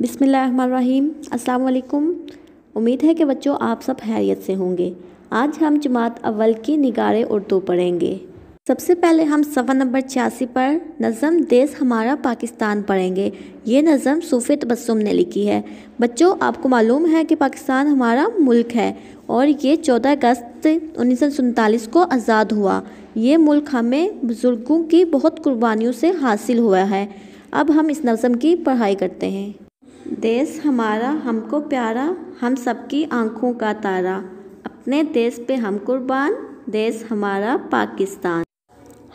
बिसमीम अस्सलाम उम्मीद है कि बच्चों आप सब हैरियत से होंगे आज हम जमात अव्वल की निगारे उर्दू पढ़ेंगे सबसे पहले हम सफ़ा नंबर छियासी पर नज़म देश हमारा पाकिस्तान पढ़ेंगे ये नज़म सूफ़ी तबस्सुम ने लिखी है बच्चों आपको मालूम है कि पाकिस्तान हमारा मुल्क है और ये चौदह अगस्त उन्नीस को आज़ाद हुआ ये मुल्क हमें बुज़ुर्गों की बहुत कुर्बानियों से हासिल हुआ है अब हम इस नज़म की पढ़ाई करते हैं देश हमारा हमको प्यारा हम सबकी आँखों का तारा अपने देश पे हम कुर्बान देश हमारा पाकिस्तान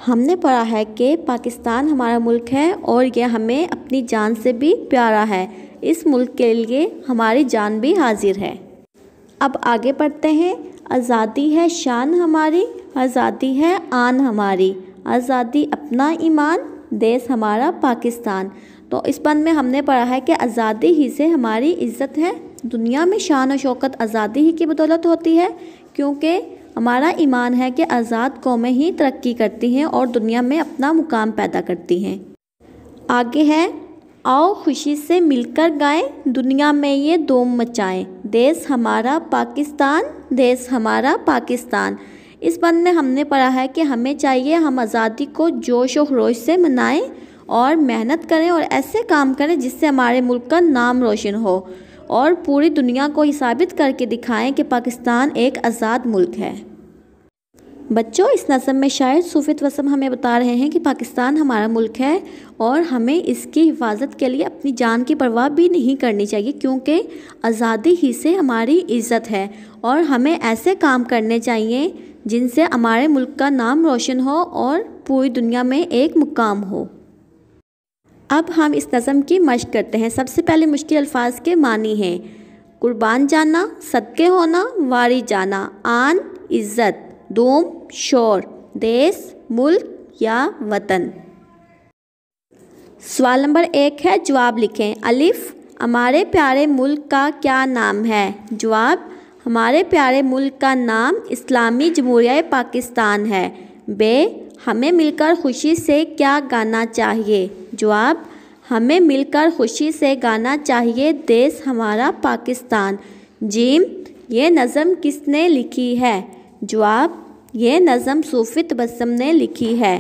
हमने पढ़ा है कि पाकिस्तान हमारा मुल्क है और यह हमें अपनी जान से भी प्यारा है इस मुल्क के लिए हमारी जान भी हाजिर है अब आगे पढ़ते हैं आज़ादी है शान हमारी आज़ादी है आन हमारी आज़ादी अपना ईमान देश हमारा पाकिस्तान तो इस बंद में हमने पढ़ा है कि आज़ादी ही से हमारी इज्जत है दुनिया में शान और शौकत आज़ादी ही की बदौलत होती है क्योंकि हमारा ईमान है कि आज़ाद कौमें ही तरक्की करती हैं और दुनिया में अपना मुकाम पैदा करती हैं आगे है आओ खुशी से मिलकर गाएं दुनिया में ये दोम मचाएं देश हमारा पाकिस्तान देश हमारा पाकिस्तान इस बंद में हमने पढ़ा है कि हमें चाहिए हम आज़ादी को जोश और खरोश से मनाएं और मेहनत करें और ऐसे काम करें जिससे हमारे मुल्क का नाम रोशन हो और पूरी दुनिया को ये साबित करके दिखाएं कि पाकिस्तान एक आज़ाद मुल्क है बच्चों इस नज़म में शायद सूफित वसम हमें बता रहे हैं कि पाकिस्तान हमारा मुल्क है और हमें इसकी हिफाजत के लिए अपनी जान की परवाह भी नहीं करनी चाहिए क्योंकि आज़ादी ही से हमारी इज़्ज़त है और हमें ऐसे काम करने चाहिए जिनसे हमारे मुल्क का नाम रोशन हो और पूरी दुनिया में एक मुकाम हो अब हम इस नज़म की मश्क करते हैं सबसे पहले मुश्किल अल्फाज के मानी हैं कुर्बान जाना सदके होना वारी जाना आन इज़्ज़त दोम शोर देश मुल्क या वतन सवाल नंबर एक है जवाब लिखें अलिफ हमारे प्यारे मुल्क का क्या नाम है जवाब हमारे प्यारे मुल्क का नाम इस्लामी जमहूरिया पाकिस्तान है बे हमें मिलकर खुशी से क्या गाना चाहिए जवाब हमें मिलकर खुशी से गाना चाहिए देश हमारा पाकिस्तान जीम ये नज़म किसने लिखी है जवाब ये नज़म सूफित बसम ने लिखी है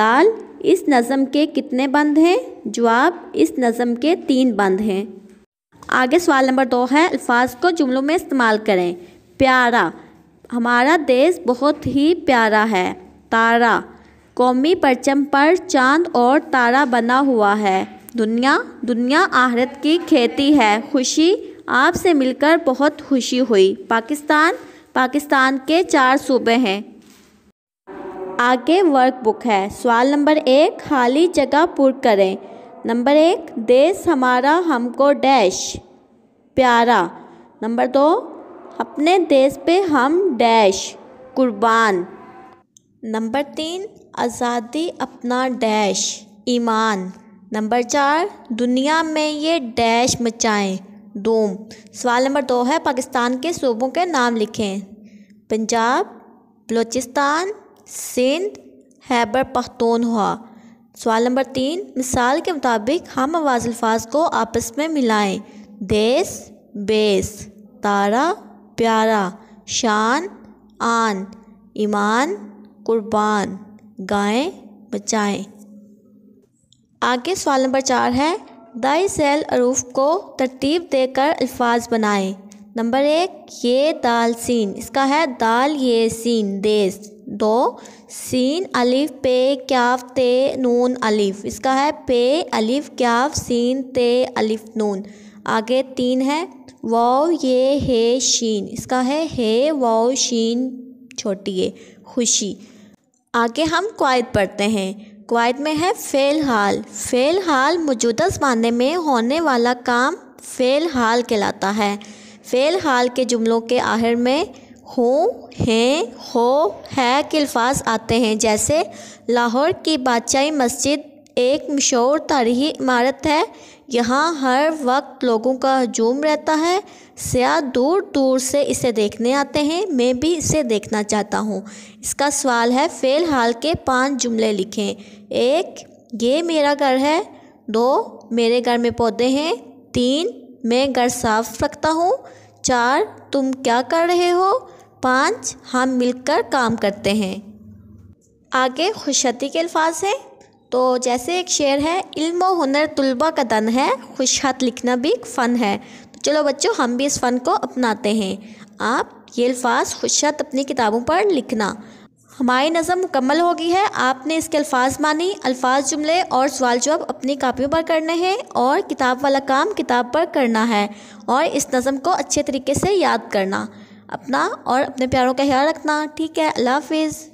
दाल इस नज़म के कितने बंद हैं जवाब इस नज़म के तीन बंद हैं आगे सवाल नंबर दो है अल्फाज को जुमलों में इस्तेमाल करें प्यारा हमारा देश बहुत ही प्यारा है तारा कौमी परचम पर चाँद और तारा बना हुआ है दुनिया दुनिया आहरत की खेती है खुशी आपसे मिलकर बहुत खुशी हुई पाकिस्तान पाकिस्तान के चार सूबे हैं आगे वर्कबुक है सवाल नंबर एक खाली जगह पूर्ण करें नंबर एक देश हमारा हमको डैश प्यारा नंबर दो अपने देश पे हम डैश कुर्बान नंबर तीन आज़ादी अपना डैश ईमान नंबर चार दुनिया में ये डैश मचाएं दोम सवाल नंबर दो है पाकिस्तान के सूबों के नाम लिखें पंजाब बलूचिस्तान सिंध हैबर पख्तूनवा सवाल नंबर तीन मिसाल के मुताबिक हम आवाज़ अल्फाज को आपस में मिलाएं देश बेस तारा प्यारा शान आन ईमान कुर्बान गायें बचाएं आगे सवाल नंबर चार है दाई सेल अरूफ को तरतीब देकर अल्फाज बनाएं नंबर एक ये दाल सीन इसका है दाल ये सीन देस दो सीन अलिफ पे क्याफ ते नून अलिफ इसका है पे अलिफ क्याफ सीन ते अलिफ नून आगे तीन है वाओ ये हे शीन इसका है हे वाओ शीन छोटी है खुशी आगे हम क्वायद पढ़ते हैं क्वायद में है फ़ेल हाल फ़ेल हाल मौजूदा ज़माने में होने वाला काम फ़ेल हाल कहलाता है फ़ेल हाल के जुमलों के आहिर में हूँ हैं हो है के अल्फाज आते हैं जैसे लाहौर की बादशाही मस्जिद एक मशहूर तारीखी इमारत है यहाँ हर वक्त लोगों का हजूम रहता है सयाह दूर दूर से इसे देखने आते हैं मैं भी इसे देखना चाहता हूँ इसका सवाल है फ़ेल हाल के पांच जुमले लिखें एक ये मेरा घर है दो मेरे घर में पौधे हैं तीन मैं घर साफ रखता हूँ चार तुम क्या कर रहे हो पाँच हम मिलकर काम करते हैं आगे खुशती के अल्फाज हैं तो जैसे एक शेर है इल्म व हुनर तुलबा का दन है खुश हाथ लिखना भी एक फ़न है तो चलो बच्चों हम भी इस फ़न को अपनाते हैं आप ये अल्फाज खुश हाथ अपनी किताबों पर लिखना हमारी नज़म मुकम्मल हो गई है आपने इसके अल्फाज मानी अल्फाज जुमले और सवाल जवाब अपनी कापियों पर करने हैं और किताब वाला काम किताब पर करना है और इस नज़म को अच्छे तरीके से याद करना अपना और अपने प्यारों का ख्याल रखना ठीक है अल्लाह हाफिज़